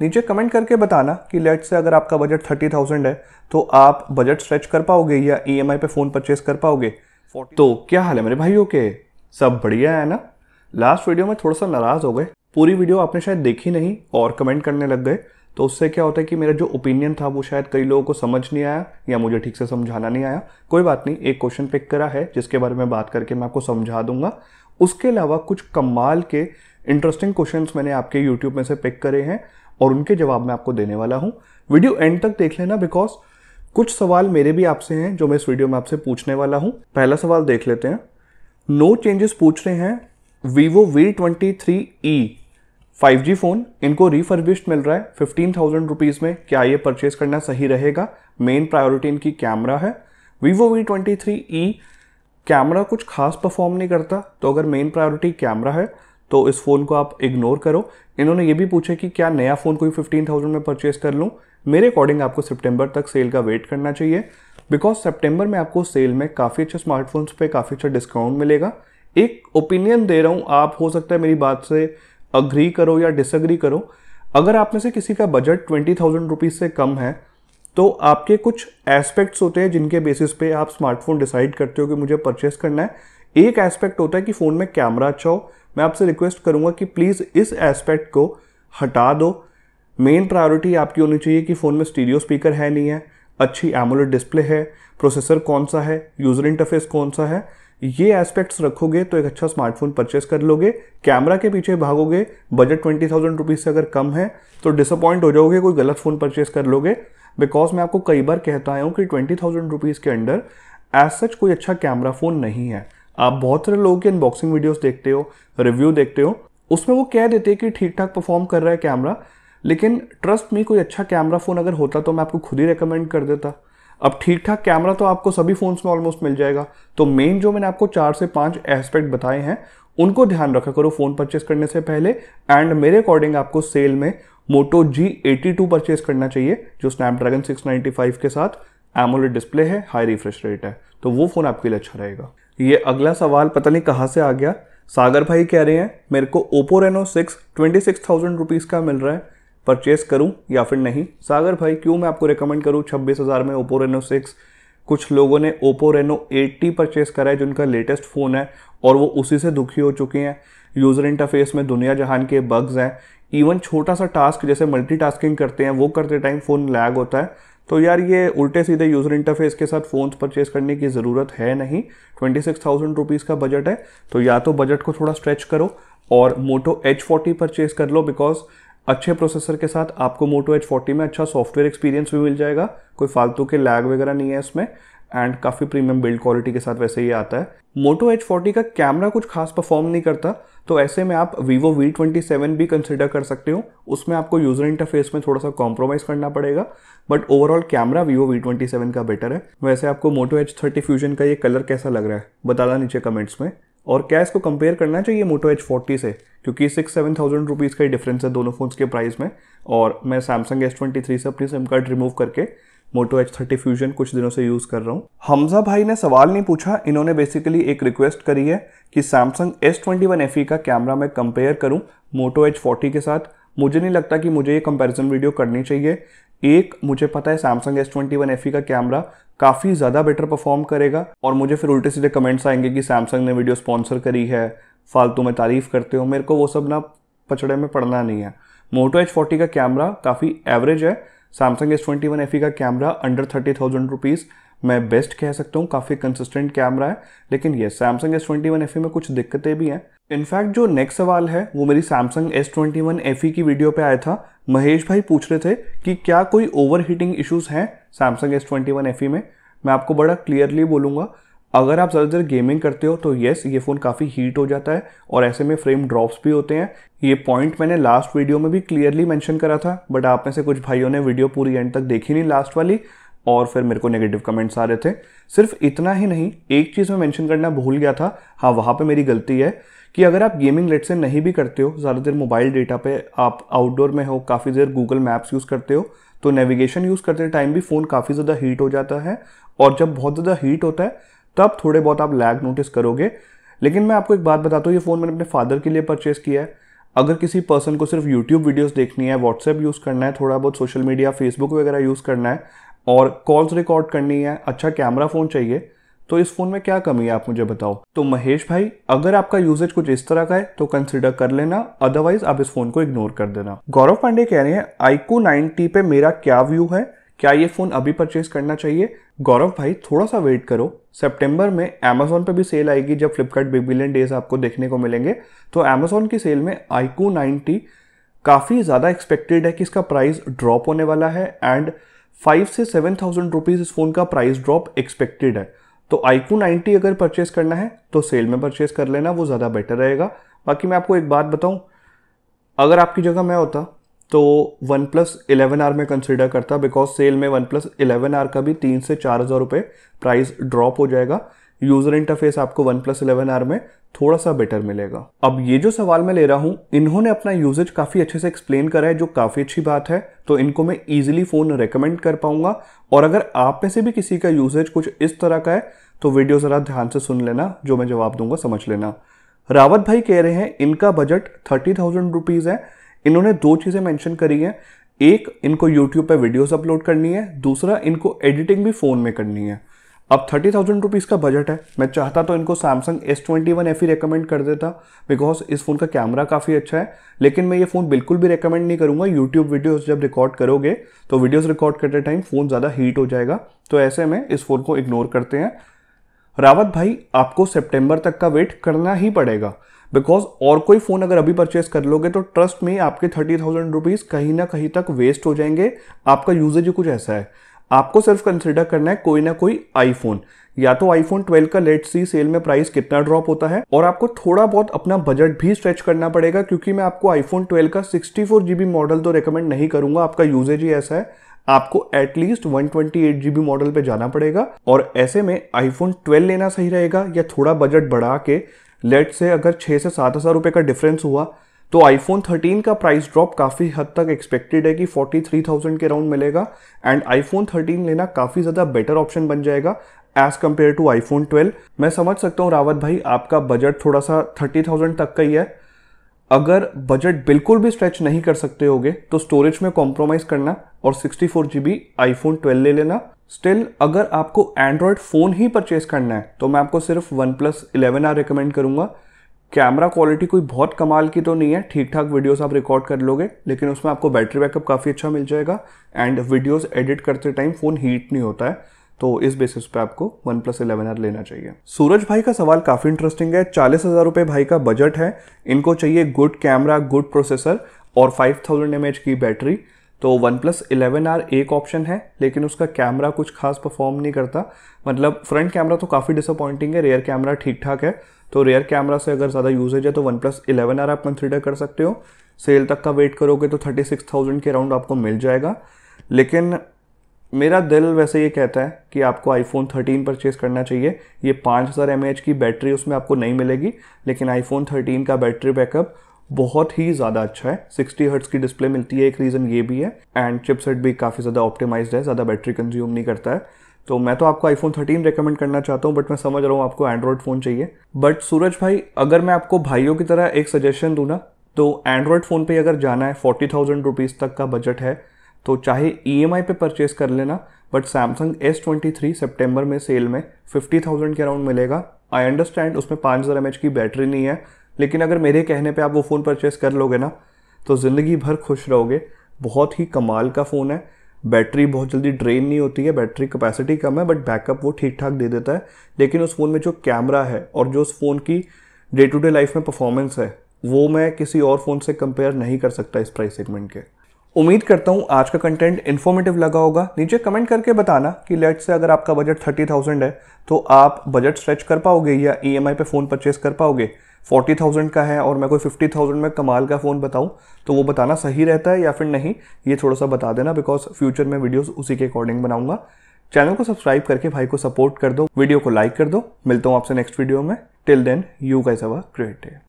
नीचे कमेंट करके बताना कि लेट से अगर आपका बजट थर्टी थाउजेंड है तो आप बजट स्ट्रेच कर पाओगे या ई e पे फ़ोन परचेज कर पाओगे तो क्या हाल है मेरे भाइयों के सब बढ़िया है ना लास्ट वीडियो में थोड़ा सा नाराज़ हो गए पूरी वीडियो आपने शायद देखी नहीं और कमेंट करने लग गए तो उससे क्या होता है कि मेरा जो ओपिनियन था वो शायद कई लोगों को समझ नहीं आया या मुझे ठीक से समझाना नहीं आया कोई बात नहीं एक क्वेश्चन पिक करा है जिसके बारे में बात करके मैं आपको समझा दूंगा उसके अलावा कुछ कमाल के इंटरेस्टिंग क्वेश्चन मैंने आपके यूट्यूब में से पिक करे हैं और उनके जवाब मैं आपको देने वाला हूँ वीडियो एंड तक देख लेना बिकॉज कुछ सवाल मेरे भी आपसे हैं जो मैं इस वीडियो में आपसे पूछने वाला हूँ पहला सवाल देख लेते हैं नो no चेंजेस पूछ रहे हैं Vivo V twenty three E five G phone इनको रिफर्बिश्ड मिल रहा है फिफ्टीन थाउजेंड रुपीज़ में क्या ये परचेज करना सही रहेगा मेन प्रायोरिटी इनकी कैमरा है Vivo V twenty three E camera कुछ खास परफॉर्म नहीं करता तो अगर मेन प्रायोरिटी कैमरा है तो इस फ़ोन को आप इग्नोर करो इन्होंने ये भी पूछा कि क्या नया फ़ोन कोई फिफ्टीन थाउजेंड में परचेज़ कर लूँ मेरे अकॉर्डिंग आपको सितंबर तक सेल का वेट करना चाहिए बिकॉज सितंबर में आपको सेल में काफ़ी अच्छे स्मार्टफोन्स पे काफ़ी अच्छा डिस्काउंट मिलेगा एक ओपिनियन दे रहा हूँ आप हो सकता है मेरी बात से अग्री करो या डिसअग्री करो अगर आप में से किसी का बजट ट्वेंटी थाउजेंड रुपीज़ से कम है तो आपके कुछ एस्पेक्ट्स होते हैं जिनके बेसिस पे आप स्मार्टफोन डिसाइड करते हो कि मुझे परचेस करना है एक एस्पेक्ट होता है कि फ़ोन में कैमरा अच्छा हो मैं आपसे रिक्वेस्ट करूँगा कि प्लीज़ इस एस्पेक्ट को हटा दो मेन प्रायोरिटी आपकी होनी चाहिए कि फ़ोन में स्टीरियो स्पीकर है नहीं है अच्छी एमोलेट डिस्प्ले है प्रोसेसर कौन सा है यूज़र इंटरफेस कौन सा है ये एस्पेक्ट्स रखोगे तो एक अच्छा स्मार्टफोन परचेस कर लोगे कैमरा के पीछे भागोगे बजट ट्वेंटी थाउजेंड रुपीज़ से अगर कम है तो डिसअपॉइंट हो जाओगे कोई गलत फ़ोन परचेस कर लोगे बिकॉज मैं आपको कई बार कहता आया हूँ कि ट्वेंटी थाउजेंड रुपीज़ के अंडर एज सच कोई अच्छा कैमरा फ़ोन नहीं है आप बहुत सारे लोगों के अनबॉक्सिंग वीडियोस देखते हो रिव्यू देखते हो उसमें वो कह देते हैं कि ठीक ठाक परफॉर्म कर रहा है कैमरा लेकिन ट्रस्ट में कोई अच्छा कैमरा फ़ोन अगर होता तो मैं आपको खुद ही रिकमेंड कर देता अब ठीक ठाक कैमरा तो आपको सभी फ़ोन्स में ऑलमोस्ट मिल जाएगा तो मेन जो मैंने आपको चार से पाँच एस्पेक्ट बताए हैं उनको ध्यान रखा करो फ़ोन परचेस करने से पहले एंड मेरे अकॉर्डिंग आपको सेल में Moto G eighty two purchase करना चाहिए जो स्नैपड्रैगन सिक्स नाइन्टी फाइव के साथ एमोलेड डिस्प्ले है हाई रिफ्रेश रेट है तो वो फ़ोन आपके लिए अच्छा रहेगा ये अगला सवाल पता नहीं कहाँ से आ गया सागर भाई कह रहे हैं मेरे को Oppo Reno six twenty six thousand rupees का मिल रहा है परचेस करूं या फिर नहीं सागर भाई क्यों मैं आपको रिकमेंड करूं छब्बीस हज़ार में ओप्पो रेनो सिक्स कुछ लोगों ने ओप्पो रेनो एट्टी परचेस करा है जिनका लेटेस्ट फ़ोन है और वो उसी से दुखी हो चुके हैं यूज़र इंटरफेस में दुनिया जहान के बग्स हैं इवन छोटा सा टास्क जैसे मल्टी करते हैं वो करते टाइम फ़ोन लैग होता है तो यार ये उल्टे सीधे यूज़र इंटरफेस के साथ फ़ोन्स परचेस करने की ज़रूरत है नहीं ट्वेंटी सिक्स थाउजेंड रुपीज़ का बजट है तो या तो बजट को थोड़ा स्ट्रेच करो और मोटो एच फोर्टी परचेस कर लो बिकॉज अच्छे प्रोसेसर के साथ आपको मोटो एच फोर्टी में अच्छा सॉफ्टवेयर एक्सपीरियंस भी मिल जाएगा कोई फालतू के लैग वगैरह नहीं है इसमें एंड काफ़ी प्रीमियम बिल्ड क्वालिटी के साथ वैसे ही आता है मोटो एच फोर्टी का कैमरा कुछ खास परफॉर्म नहीं करता तो ऐसे में आप वीवो वी ट्वेंटी सेवन भी कंसिडर कर सकते हो उसमें आपको यूज़र इंटरफेस में थोड़ा सा कॉम्प्रोमाइज़ करना पड़ेगा but overall camera Vivo V twenty seven का बेटर है वैसे आपको मोटो एच थर्टी फ्यूजन का ये कलर कैसा लग रहा है बताना नीचे कमेंट्स में और क्या इसको कंपेयर करना चाहिए मोटो एच फोर्टी से क्योंकि सिक्स सेवन थाउजेंड रुपीज़ का ही डिफरेंस है दोनों फ़ोन्स के प्राइस में और मैं सैमसंग एस ट्वेंटी थ्री से अपनी सिम कार्ड रिमूव करके मोटो एच थर्टी फ्यूजन कुछ दिनों से यूज़ कर रहा हूँ हमजा भाई ने सवाल नहीं पूछा इन्होंने बेसिकली एक रिक्वेस्ट करी है कि Samsung S twenty one F E का कैमरा मैं कंपेयर करूँ मोटो एच फोर्टी के साथ मुझे नहीं लगता कि मुझे ये कंपैरिजन वीडियो करनी चाहिए एक मुझे पता है Samsung S twenty one F E का कैमरा काफ़ी ज़्यादा बेटर परफॉर्म करेगा और मुझे फिर उल्टे सीधे कमेंट्स आएंगे कि सैमसंग ने वीडियो स्पॉन्सर करी है फालतू में तारीफ़ करते हो मेरे को वो सब ना पचड़े में पड़ना नहीं है मोटो एच फोर्टी का कैमरा काफ़ी एवरेज है Samsung S twenty one F का camera under thirty thousand rupees मैं बेस्ट कह सकता हूँ काफ़ी कंसिस्टेंट कैमरा है लेकिन ये Samsung S twenty one F में कुछ दिक्कतें भी हैं इनफैक्ट जो नेक्स्ट सवाल है वो मेरी Samsung S twenty one F की वीडियो पे आया था महेश भाई पूछ रहे थे कि क्या कोई ओवर हीटिंग इशूज़ हैं Samsung S twenty one F में मैं आपको बड़ा क्लियरली बोलूँगा अगर आप ज़्यादा देर गेमिंग करते हो तो येस ये फ़ोन काफ़ी हीट हो जाता है और ऐसे में फ्रेम ड्रॉप्स भी होते हैं ये पॉइंट मैंने लास्ट वीडियो में भी क्लियरली मेंशन करा था बट आप में से कुछ भाइयों ने वीडियो पूरी एंड तक देखी नहीं लास्ट वाली और फिर मेरे को नेगेटिव कमेंट्स आ रहे थे सिर्फ इतना ही नहीं एक चीज़ मैं मेंशन करना भूल गया था हाँ वहाँ पे मेरी गलती है कि अगर आप गेमिंग लेट से नहीं भी करते हो ज़्यादा देर मोबाइल डेटा पे आप आउटडोर में हो काफ़ी देर गूगल मैप्स यूज़ करते हो तो नेविगेशन यूज़ करते टाइम भी फ़ोन काफ़ी ज़्यादा हीट हो जाता है और जब बहुत ज़्यादा हीट होता है तब थोड़े बहुत आप लैग नोटिस करोगे लेकिन मैं आपको एक बात बताता हूँ ये फ़ोन मैंने अपने फादर के लिए परचेज़ किया है अगर किसी पर्सन को सिर्फ यूट्यूब वीडियोस देखनी है व्हाट्सएप यूज़ करना है थोड़ा बहुत सोशल मीडिया फेसबुक वगैरह यूज़ करना है और कॉल्स रिकॉर्ड करनी है अच्छा कैमरा फ़ोन चाहिए तो इस फ़ोन में क्या कमी है आप मुझे बताओ तो महेश भाई अगर आपका यूजेज कुछ इस तरह का है तो कंसिडर कर लेना अदरवाइज आप इस फ़ोन को इग्नोर कर देना गौरव पांडे कह रहे हैं आईको नाइनटी पे मेरा क्या व्यू है क्या ये फ़ोन अभी परचेज करना चाहिए गौरव भाई थोड़ा सा वेट करो सितंबर में अमेजोन पे भी सेल आएगी जब फ्लिपकार्ट बिग बिलियन डेज आपको देखने को मिलेंगे तो अमेजोन की सेल में आईको नाइनटी काफ़ी ज़्यादा एक्सपेक्टेड है कि इसका प्राइस ड्रॉप होने वाला है एंड फाइव से सेवन थाउजेंड रुपीज़ इस फ़ोन का प्राइस ड्रॉप एक्सपेक्टेड है तो आईको नाइनटी अगर परचेस करना है तो सेल में परचेस कर लेना वो ज़्यादा बेटर रहेगा बाकी मैं आपको एक बात बताऊँ अगर आपकी जगह मैं होता तो वन प्लस इलेवन आर में कंसिडर करता बिकॉज सेल में वन प्लस इलेवन आर का भी तीन से चार हज़ार रुपये प्राइस ड्रॉप हो जाएगा यूजर इंटरफेस आपको वन प्लस इलेवन आर में थोड़ा सा बेटर मिलेगा अब ये जो सवाल मैं ले रहा हूँ इन्होंने अपना यूजेज काफ़ी अच्छे से एक्सप्लेन करा है जो काफ़ी अच्छी बात है तो इनको मैं इजिली फ़ोन रिकमेंड कर पाऊंगा और अगर आप में से भी किसी का यूजेज कुछ इस तरह का है तो वीडियो ज़रा ध्यान से सुन लेना जो मैं जवाब दूंगा समझ लेना रावत भाई कह रहे हैं इनका बजट थर्टी थाउजेंड रुपीज़ है इन्होंने दो चीज़ें मैंशन करी हैं एक इनको यूट्यूब पर वीडियोस अपलोड करनी है दूसरा इनको एडिटिंग भी फ़ोन में करनी है अब थर्टी थाउजेंड रुपीज़ का बजट है मैं चाहता तो इनको Samsung S twenty one F ही रिकमेंड कर देता बिकॉज इस फ़ोन का कैमरा काफ़ी अच्छा है लेकिन मैं ये फ़ोन बिल्कुल भी रिकमेंड नहीं करूँगा यूट्यूब वीडियोज़ जब रिकॉर्ड करोगे तो वीडियोज़ रिकॉर्ड करते टाइम फ़ोन ज़्यादा हीट हो जाएगा तो ऐसे में इस फ़ोन को इग्नोर करते हैं रावत भाई आपको सेप्टेम्बर तक का वेट करना ही पड़ेगा बिकॉज और कोई फ़ोन अगर अभी परचेस कर लोगे तो ट्रस्ट में आपके थर्टी थाउजेंड रुपीज़ कहीं ना कहीं तक वेस्ट हो जाएंगे आपका यूजेज ही कुछ ऐसा है आपको सिर्फ कंसिडर करना है कोई ना कोई आईफोन या तो आईफोन 12 का लेट सी सेल में प्राइस कितना ड्रॉप होता है और आपको थोड़ा बहुत अपना बजट भी स्ट्रेच करना पड़ेगा क्योंकि मैं आपको आईफोन 12 का फोर जीबी मॉडल तो रिकमेंड नहीं करूंगा आपका यूजेज ही ऐसा है आपको एटलीस्ट एट जीबी मॉडल पे जाना पड़ेगा और ऐसे में आईफोन 12 लेना सही रहेगा या थोड़ा बजट बढ़ा के लेट से अगर छः से सात हज़ार रुपये का डिफरेंस हुआ तो आईफोन 13 का प्राइस ड्रॉप काफ़ी हद तक एक्सपेक्टेड है कि 43,000 के अराउंड मिलेगा एंड आईफोन 13 लेना काफ़ी ज़्यादा बेटर ऑप्शन बन जाएगा एज कम्पेयर टू आईफोन 12 मैं समझ सकता हूँ रावत भाई आपका बजट थोड़ा सा 30,000 तक का ही है अगर बजट बिल्कुल भी स्ट्रेच नहीं कर सकते होगे तो स्टोरेज में कॉम्प्रोमाइज़ करना और sixty four G B iPhone twelve ले लेना स्टिल अगर आपको एंड्रॉयड फ़ोन ही परचेज करना है तो मैं आपको सिर्फ OnePlus eleven R recommend करूँगा कैमरा क्वालिटी कोई बहुत कमाल की तो नहीं है ठीक ठाक वीडियोस आप रिकॉर्ड कर लोगे लेकिन उसमें आपको बैटरी बैकअप काफ़ी अच्छा मिल जाएगा एंड वीडियोस एडिट करते टाइम फ़ोन हीट नहीं होता है तो इस बेसिस पे आपको वन प्लस इलेवन आर लेना चाहिए सूरज भाई का सवाल काफ़ी इंटरेस्टिंग है चालीस हज़ार रुपये भाई का बजट है इनको चाहिए गुड कैमरा गुड प्रोसेसर और फाइव थाउजेंड एम एच की बैटरी तो वन प्लस इलेवन आर एक ऑप्शन है लेकिन उसका कैमरा कुछ खास परफॉर्म नहीं करता मतलब फ्रंट कैमरा तो काफ़ी डिसअपॉइंटिंग है रेयर कैमरा ठीक ठाक है तो रेयर कैमरा से अगर ज़्यादा यूजेज है तो वन प्लस इलेवन आर आप कंसिडर कर सकते हो सेल तक का वेट करोगे तो थर्टी सिक्स थाउजेंड के अराउंड आपको मिल जाएगा लेकिन मेरा दिल वैसे ये कहता है कि आपको आईफोन थर्टीन परचेज़ करना चाहिए ये पाँच हज़ार एम की बैटरी उसमें आपको नहीं मिलेगी लेकिन आईफोन थर्टीन का बैटरी बैकअप बहुत ही ज़्यादा अच्छा है सिक्सटी हर्ट्स की डिस्प्ले मिलती है एक रीज़न ये भी है एंड चिपसेट भी काफ़ी ज़्यादा ऑप्टिमाइज्ड है ज़्यादा बैटरी कंज्यूम नहीं करता है तो मैं तो आपको आईफोन थर्टीन रिकमेंड करना चाहता हूँ बट मैं समझ रहा हूँ आपको एंड्रॉयड फ़ोन चाहिए बट सूरज भाई अगर मैं आपको भाइयों की तरह एक सजेशन दूँ ना तो एंड्रॉयड फ़ोन पे अगर जाना है फोर्टी थाउजेंड रुपीज़ तक का बजट है तो चाहे ई एम आई पे परचेज कर लेना but Samsung S twenty three September में सेल में फिफ्टी थाउजेंड के अराउंड मिलेगा आई अंडरस्टैंड उसमें पाँच हज़ार एम एच की बैटरी नहीं है लेकिन अगर मेरे कहने पर आप वो फ़ोन परचेज़ कर लोगे ना तो ज़िंदगी भर खुश रहोगे बहुत ही कमाल का फ़ोन है बैटरी बहुत जल्दी ड्रेन नहीं होती है बैटरी कैपेसिटी कम है बट बैकअप वो ठीक ठाक दे देता है लेकिन उस फ़ोन में जो कैमरा है और जो उस फ़ोन की डे टू डे लाइफ में परफॉर्मेंस है वो मैं किसी और फ़ोन से कंपेयर नहीं कर सकता इस प्राइस सेगमेंट के उम्मीद करता हूँ आज का कंटेंट इन्फॉर्मेटिव लगा होगा नीचे कमेंट करके बताना कि लेट से अगर आपका बजट थर्टी थाउजेंड है तो आप बजट स्ट्रेच कर पाओगे या ई e पे फ़ोन परचेज कर पाओगे फोर्टी थाउजेंड का है और मैं कोई फिफ्टी थाउजेंड में कमाल का फ़ोन बताऊँ तो वो बताना सही रहता है या फिर नहीं ये थोड़ा सा बता देना बिकॉज फ्यूचर में वीडियोज़ उसी के अकॉर्डिंग बनाऊँगा चैनल को सब्सक्राइब करके भाई को सपोर्ट कर दो वीडियो को लाइक कर दो मिलता हूँ आपसे नेक्स्ट वीडियो में till then you guys our creative